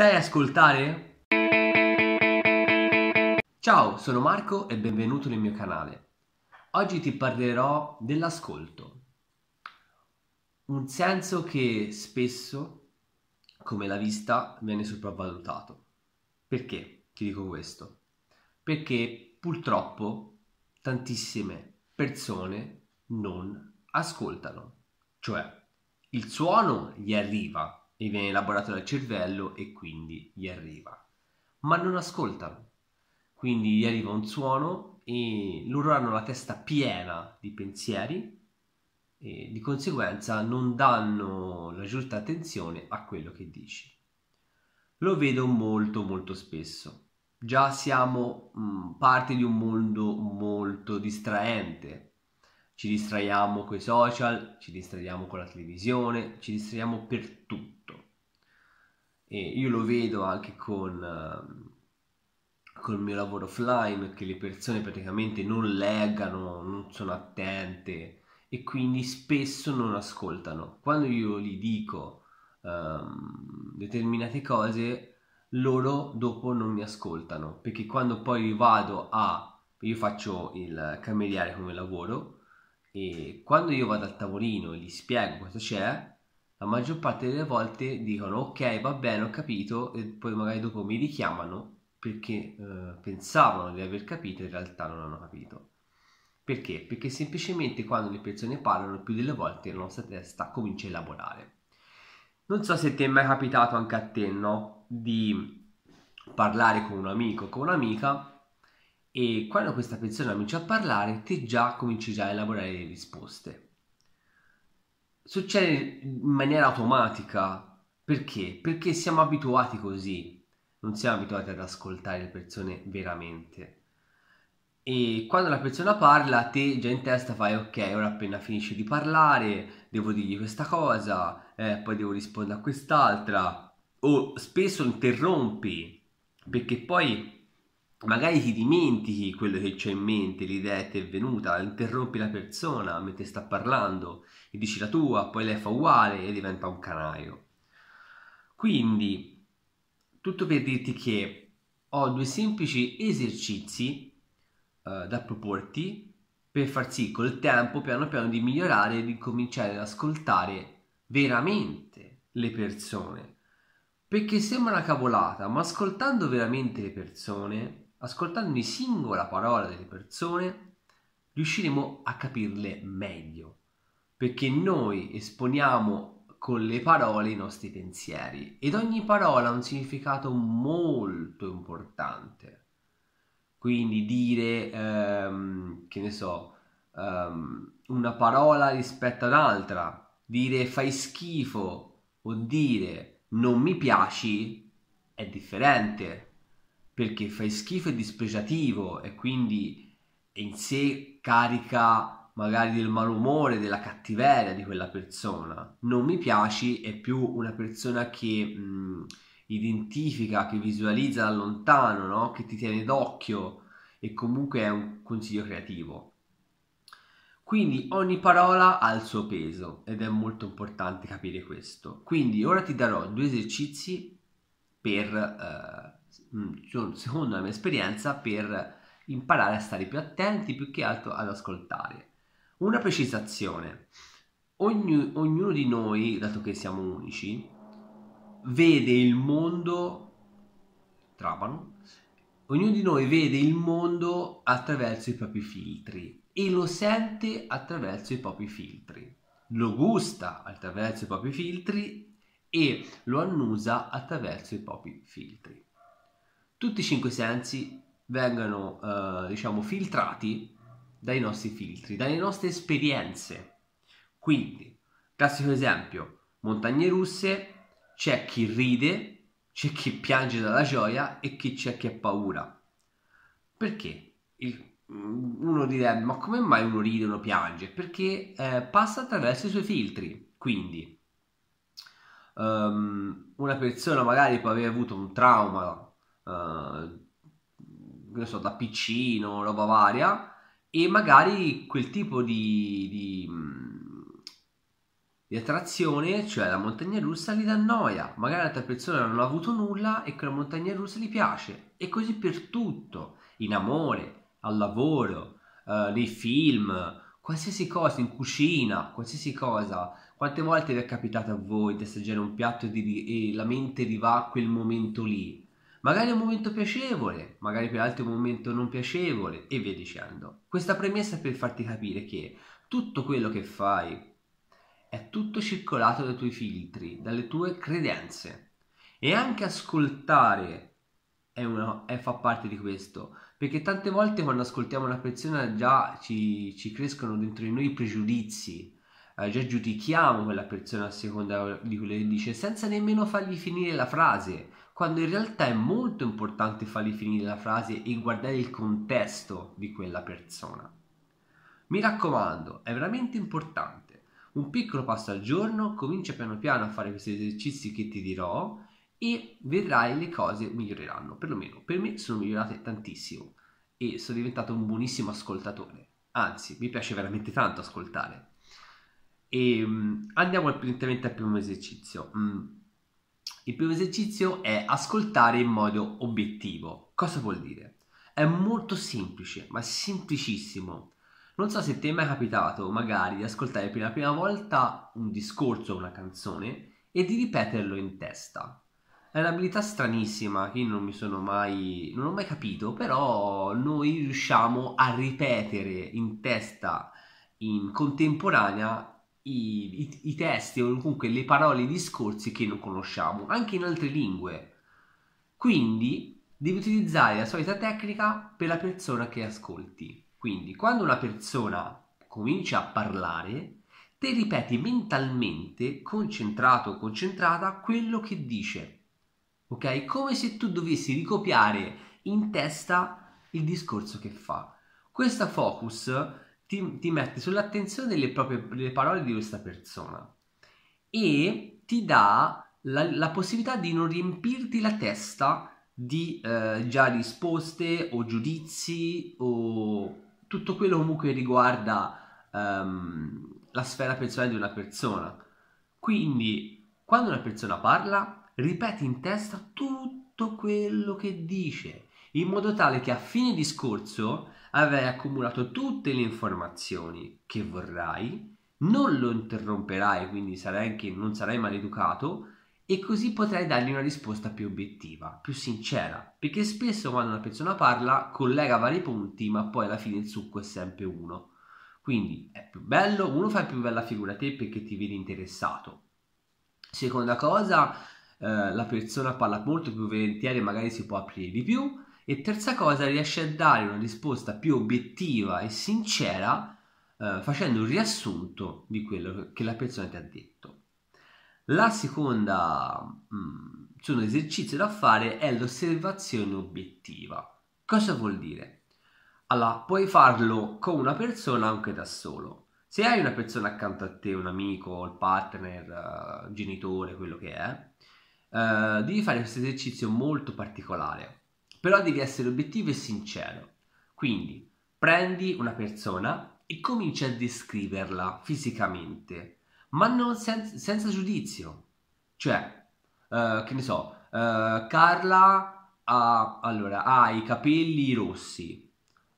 Sai ascoltare? Ciao, sono Marco e benvenuto nel mio canale. Oggi ti parlerò dell'ascolto, un senso che spesso, come la vista, viene sopravvalutato. Perché ti dico questo? Perché purtroppo tantissime persone non ascoltano, cioè il suono gli arriva, e viene elaborato dal cervello e quindi gli arriva. Ma non ascoltano, quindi gli arriva un suono e loro hanno la testa piena di pensieri e di conseguenza non danno la giusta attenzione a quello che dici. Lo vedo molto molto spesso. Già siamo mh, mm, parte di un mondo molto distraente, ci distraiamo con i social, ci distraiamo con la televisione, ci distraiamo per tutto. E io lo vedo anche con, ehm, con il mio lavoro offline, che le persone praticamente non leggano, non sono attente e quindi spesso non ascoltano. Quando io gli dico um, determinate cose, loro dopo non mi ascoltano, perché quando poi vado a... Io faccio il cameriere come lavoro e quando io vado al tavolino e gli spiego cosa c'è, la maggior parte delle volte dicono ok va bene ho capito e poi magari dopo mi richiamano perché eh, pensavano di aver capito e in realtà non hanno capito. Perché? Perché semplicemente quando le persone parlano più delle volte la nostra testa comincia a elaborare. Non so se ti è mai capitato anche a te, no? Di parlare con un amico o con un'amica e quando questa persona comincia a parlare te già cominci già a elaborare le risposte succede in maniera automatica. Perché? Perché siamo abituati così, non siamo abituati ad ascoltare le persone veramente. E quando la persona parla, te già in testa fai ok, ora appena finisce di parlare, devo dirgli questa cosa, eh, poi devo rispondere a quest'altra. O spesso interrompi, perché poi magari ti dimentichi quello che c'è in mente, l'idea che ti è venuta, interrompi la persona mentre sta parlando e dici la tua, poi lei fa uguale e diventa un canaio. Quindi, tutto per dirti che ho due semplici esercizi eh, da proporti per far sì col tempo piano piano di migliorare e di cominciare ad ascoltare veramente le persone perché sembra una cavolata, ma ascoltando veramente le persone ascoltando ogni singola parola delle persone, riusciremo a capirle meglio, perché noi esponiamo con le parole i nostri pensieri ed ogni parola ha un significato molto importante. Quindi dire, ehm, che ne so, ehm, una parola rispetto ad un'altra, dire fai schifo o dire non mi piaci è differente perché fai schifo e dispregiativo e quindi in sé carica magari del malumore, della cattiveria di quella persona. Non mi piaci è più una persona che mh, identifica, che visualizza da lontano, no? che ti tiene d'occhio e comunque è un consiglio creativo. Quindi ogni parola ha il suo peso ed è molto importante capire questo. Quindi ora ti darò due esercizi per eh, Mm, secondo la mia esperienza, per imparare a stare più attenti più che altro ad ascoltare. Una precisazione, Ogni, ognuno di noi, dato che siamo unici, vede il mondo, trapano, ognuno di noi vede il mondo attraverso i propri filtri e lo sente attraverso i propri filtri, lo gusta attraverso i propri filtri e lo annusa attraverso i propri filtri tutti i cinque sensi vengono eh, diciamo filtrati dai nostri filtri, dalle nostre esperienze. Quindi, classico esempio, montagne russe, c'è chi ride, c'è chi piange dalla gioia e chi c'è chi ha paura. Perché? Il, mm, uno direbbe, ma come mai uno ride, o uno piange? Perché eh, passa attraverso i suoi filtri. Quindi, um, una persona magari può aver avuto un trauma eh, so, da piccino, roba varia, e magari quel tipo di, di, di attrazione, cioè la montagna russa, gli dà noia. Magari l'altra persona non ha avuto nulla e quella montagna russa gli piace. E così per tutto, in amore, al lavoro, eh, nei film, qualsiasi cosa, in cucina, qualsiasi cosa. Quante volte vi è capitato a voi di assaggiare un piatto e, di, e la mente vi a quel momento lì? Magari è un momento piacevole, magari per altri è un momento non piacevole e via dicendo. Questa premessa è per farti capire che tutto quello che fai è tutto circolato dai tuoi filtri, dalle tue credenze. E anche ascoltare è una, è, fa parte di questo, perché tante volte quando ascoltiamo una persona già ci, ci crescono dentro di noi i pregiudizi, eh, già giudichiamo quella persona a seconda di quello che dice, senza nemmeno fargli finire la frase quando in realtà è molto importante farli finire la frase e guardare il contesto di quella persona. Mi raccomando, è veramente importante. Un piccolo passo al giorno, comincia piano piano a fare questi esercizi che ti dirò e vedrai le cose miglioreranno, perlomeno per me sono migliorate tantissimo e sono diventato un buonissimo ascoltatore. Anzi, mi piace veramente tanto ascoltare. E, ehm, andiamo direttamente al primo esercizio. Mm il primo esercizio è ascoltare in modo obiettivo. Cosa vuol dire? È molto semplice, ma semplicissimo. Non so se ti è mai capitato magari di ascoltare per la prima volta un discorso o una canzone e di ripeterlo in testa. È un'abilità stranissima che io non mi sono mai. non ho mai capito, però noi riusciamo a ripetere in testa in contemporanea i, i, i testi o comunque le parole i discorsi che non conosciamo, anche in altre lingue. Quindi devi utilizzare la solita tecnica per la persona che ascolti. Quindi quando una persona comincia a parlare, te ripeti mentalmente, concentrato o concentrata, quello che dice. Ok? Come se tu dovessi ricopiare in testa il discorso che fa. Questa focus ti, ti mette sull'attenzione delle, proprie, delle parole di questa persona e ti dà la, la, possibilità di non riempirti la testa di eh, già risposte o giudizi o tutto quello comunque riguarda um, la sfera personale di una persona. Quindi, quando una persona parla, ripeti in testa tutto quello che dice in modo tale che a fine discorso avrai accumulato tutte le informazioni che vorrai, non lo interromperai, quindi sarai anche, non sarai maleducato e così potrai dargli una risposta più obiettiva, più sincera, perché spesso quando una persona parla collega vari punti, ma poi alla fine il succo è sempre uno. Quindi è più bello, uno fa più bella figura a te perché ti vedi interessato. Seconda cosa, eh, la persona parla molto più volentieri, magari si può aprire di più e terza cosa, riesce a dare una risposta più obiettiva e sincera eh, facendo un riassunto di quello che la persona ti ha detto. La seconda mh, mm, sono esercizio da fare è l'osservazione obiettiva. Cosa vuol dire? Allora, puoi farlo con una persona anche da solo. Se hai una persona accanto a te, un amico, il partner, eh, genitore, quello che è, eh, devi fare questo esercizio molto particolare però devi essere obiettivo e sincero. Quindi prendi una persona e cominci a descriverla fisicamente, ma non sen- senza giudizio. Cioè, uh, che ne so, uh, Carla ha, allora, ha, i capelli rossi,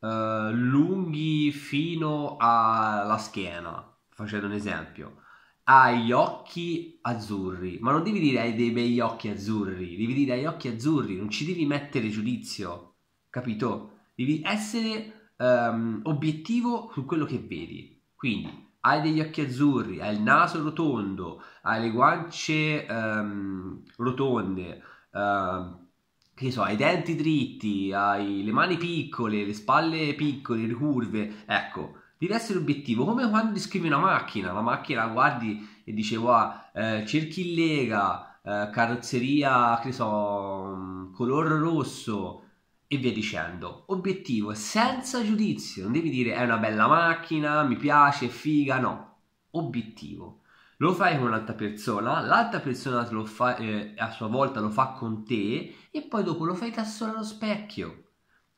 uh, lunghi fino alla schiena, facendo un esempio hai occhi azzurri, ma non devi dire hai dei bei occhi azzurri, devi dire hai occhi azzurri, non ci devi mettere giudizio, capito? Devi essere um, obiettivo su quello che vedi. Quindi hai degli occhi azzurri, hai il naso rotondo, hai le guance um, rotonde, um, che so, hai i denti dritti, hai le mani piccole, le spalle piccole, ricurve, ecco Devi essere obiettivo, come quando descrivi una macchina, la macchina la guardi e dici wow, eh, cerchi in lega, eh, carrozzeria, che so, mm, color rosso e via dicendo. Obiettivo, senza giudizio, non devi dire è una bella macchina, mi piace, è figa, no. Obiettivo. Lo fai con un'altra persona, l'altra persona fa, eh, a sua volta lo fa con te e poi dopo lo fai da solo allo specchio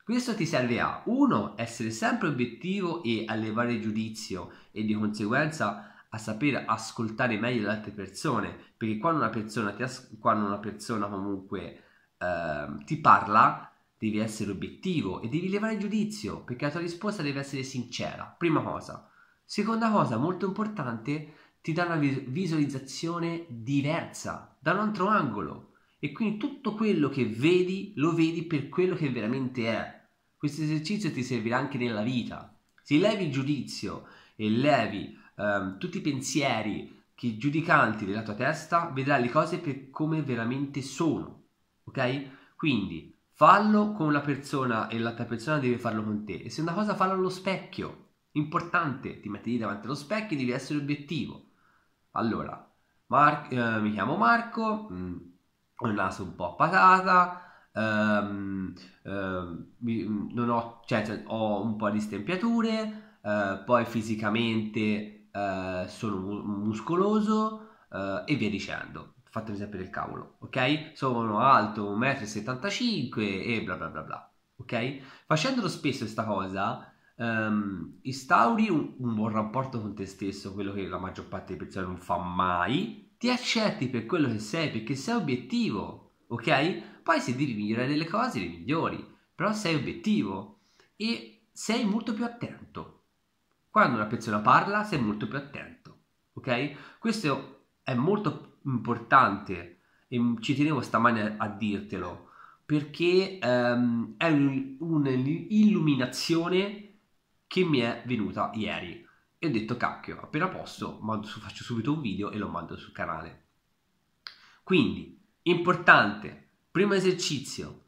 questo ti serve a 1. essere sempre obiettivo e allevare giudizio e di conseguenza a saper ascoltare meglio le altre persone, perché quando una persona, ti as- quando una persona comunque eh, ti parla devi essere obiettivo e devi levare giudizio, perché la tua risposta deve essere sincera, prima cosa. Seconda cosa molto importante, ti dà una visualizzazione diversa, da un altro angolo. E quindi tutto quello che vedi lo vedi per quello che veramente è, questo esercizio ti servirà anche nella vita. Se levi il giudizio e levi ehm, tutti i pensieri che giudicanti della tua testa, vedrai le cose per come veramente sono. Ok? Quindi fallo con una persona e l'altra persona deve farlo con te. E se una cosa fallo allo specchio. Importante, ti metti davanti allo specchio e devi essere obiettivo. Allora, Mar- eh, mi chiamo Marco, mh, mm, ho il naso un po' patata, Um, um, non ho, cioè, cioè, ho un po' di stempiature, uh, poi fisicamente uh, sono muscoloso uh, e via dicendo. Fatemi sapere il cavolo, ok? Sono alto 1,75 m e bla bla bla bla, ok? Facendolo spesso questa cosa, um, instauri un, un buon rapporto con te stesso, quello che la maggior parte delle persone non fa mai, ti accetti per quello che sei, perché sei obiettivo, ok? Poi se devi migliorare delle cose le migliori, però sei obiettivo e sei molto più attento. Quando una persona parla sei molto più attento, ok? Questo è molto importante e ci tenevo stamane a dirtelo perché um, è un'illuminazione che mi è venuta ieri e ho detto cacchio appena posso mando, faccio subito un video e lo mando sul canale quindi Importante, primo esercizio,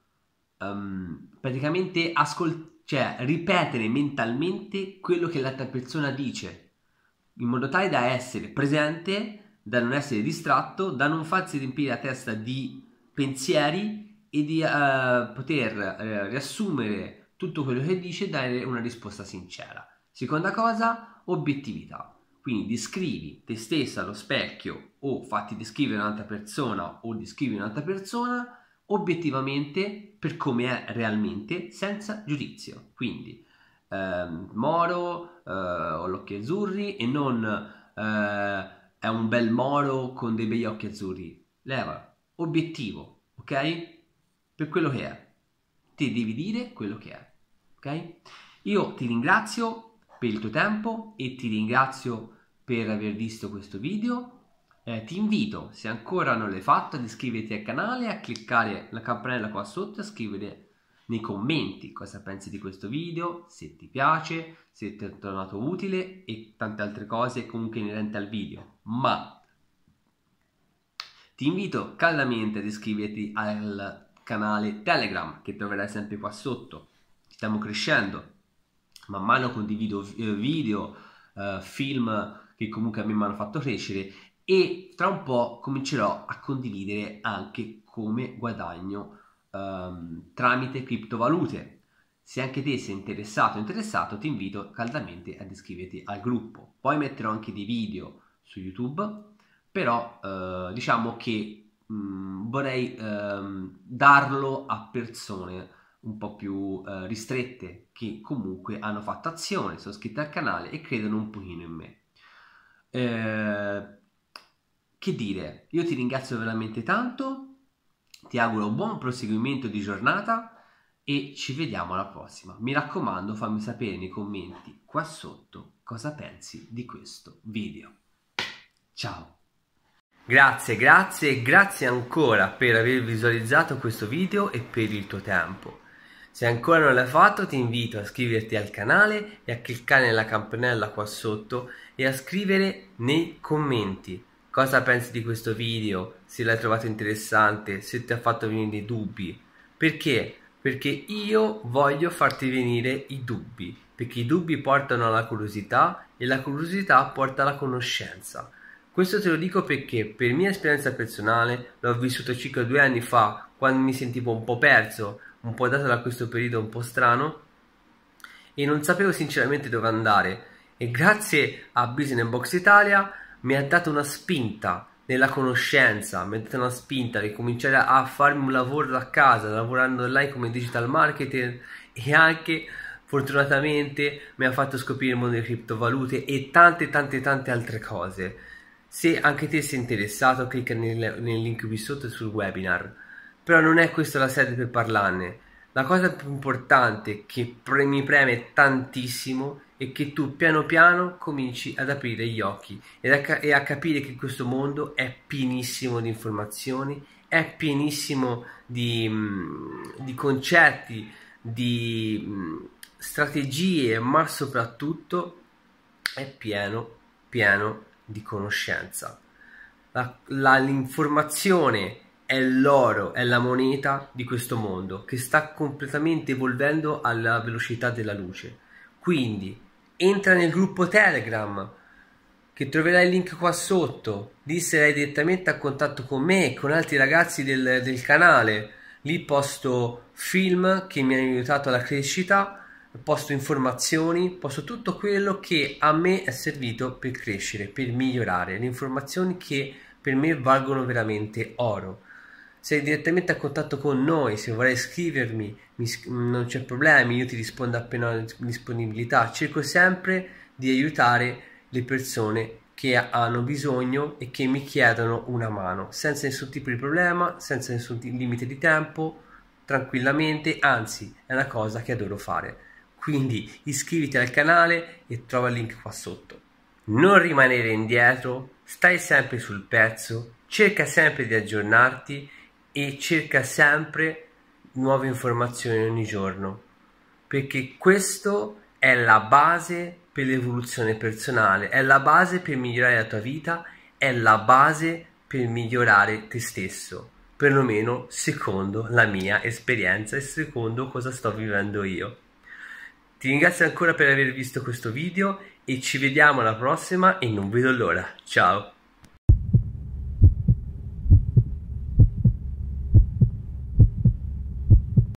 um, praticamente ascol- cioè, ripetere mentalmente quello che l'altra persona dice, in modo tale da essere presente, da non essere distratto, da non farsi riempire la testa di pensieri e di uh, poter uh, riassumere tutto quello che dice e dare una risposta sincera. Seconda cosa, obiettività. Quindi descrivi te stessa allo specchio o fatti descrivere un'altra persona o descrivi un'altra persona obiettivamente per come è realmente senza giudizio. Quindi ehm, moro, eh, ho gli occhi azzurri e non eh, è un bel moro con dei begli occhi azzurri. Leva, obiettivo, ok? Per quello che è. Ti devi dire quello che è, ok? Io ti ringrazio per il tuo tempo e ti ringrazio per aver visto questo video. Eh, ti invito, se ancora non l'hai fatto, ad iscriverti al canale, a cliccare la campanella qua sotto e a scrivere nei commenti cosa pensi di questo video, se ti piace, se ti è tornato utile e tante altre cose comunque inerente al video. Ma ti invito caldamente ad iscriverti al canale Telegram che troverai sempre qua sotto. Stiamo crescendo, man mano condivido eh, video, eh, film che comunque a me mi hanno fatto crescere e tra un po' comincerò a condividere anche come guadagno ehm, tramite criptovalute. Se anche te sei interessato o interessato ti invito caldamente ad iscriverti al gruppo. Poi metterò anche dei video su YouTube, però eh, diciamo che mh, mm, vorrei ehm, darlo a persone un po' più eh, ristrette che comunque hanno fatto azione, sono iscritte al canale e credono un pochino in me. Eh, che dire, io ti ringrazio veramente tanto, ti auguro un buon proseguimento di giornata e ci vediamo alla prossima. Mi raccomando, fammi sapere nei commenti qua sotto cosa pensi di questo video. Ciao! Grazie, grazie, e grazie ancora per aver visualizzato questo video e per il tuo tempo. Se ancora non l'hai fatto ti invito a iscriverti al canale e a cliccare nella campanella qua sotto e a scrivere nei commenti cosa pensi di questo video, se l'hai trovato interessante, se ti ha fatto venire dei dubbi. Perché? Perché io voglio farti venire i dubbi, perché i dubbi portano alla curiosità e la curiosità porta alla conoscenza. Questo te lo dico perché per mia esperienza personale l'ho vissuto circa due anni fa, quando mi sentivo un po' perso, un po' data da questo periodo un po' strano e non sapevo sinceramente dove andare e grazie a Business Box Italia mi ha dato una spinta nella conoscenza, mi ha dato una spinta per cominciare a farmi un lavoro da casa, lavorando online come digital marketer e anche fortunatamente mi ha fatto scoprire il mondo delle criptovalute e tante tante tante altre cose. Se anche te sei interessato clicca nel, nel link qui sotto sul webinar però non è questa la sede per parlarne. La cosa più importante che pre- mi preme tantissimo è che tu piano piano cominci ad aprire gli occhi e a, ca- e a capire che questo mondo è pienissimo di informazioni, è pienissimo di, mm, di concetti, di mm, strategie, ma soprattutto è pieno, pieno di conoscenza. La, la, l'informazione è l'oro, è la moneta di questo mondo che sta completamente evolvendo alla velocità della luce. Quindi entra nel gruppo Telegram che troverai il link qua sotto. Lì sarai direttamente a contatto con me e con altri ragazzi del, del canale. Lì posto film che mi hanno aiutato alla crescita, posto informazioni, posto tutto quello che a me è servito per crescere, per migliorare, le informazioni che per me valgono veramente oro sei direttamente a contatto con noi, se vorrai scrivermi non c'è problema, io ti rispondo appena ho disponibilità, cerco sempre di aiutare le persone che hanno bisogno e che mi chiedono una mano, senza nessun tipo di problema, senza nessun limite di tempo, tranquillamente, anzi è una cosa che adoro fare. Quindi iscriviti al canale e trova il link qua sotto. Non rimanere indietro, stai sempre sul pezzo, cerca sempre di aggiornarti e cerca sempre nuove informazioni ogni giorno perché questo è la base per l'evoluzione personale, è la base per migliorare la tua vita, è la base per migliorare te stesso, perlomeno secondo la mia esperienza e secondo cosa sto vivendo io. Ti ringrazio ancora per aver visto questo video e ci vediamo alla prossima e non vedo l'ora. Ciao!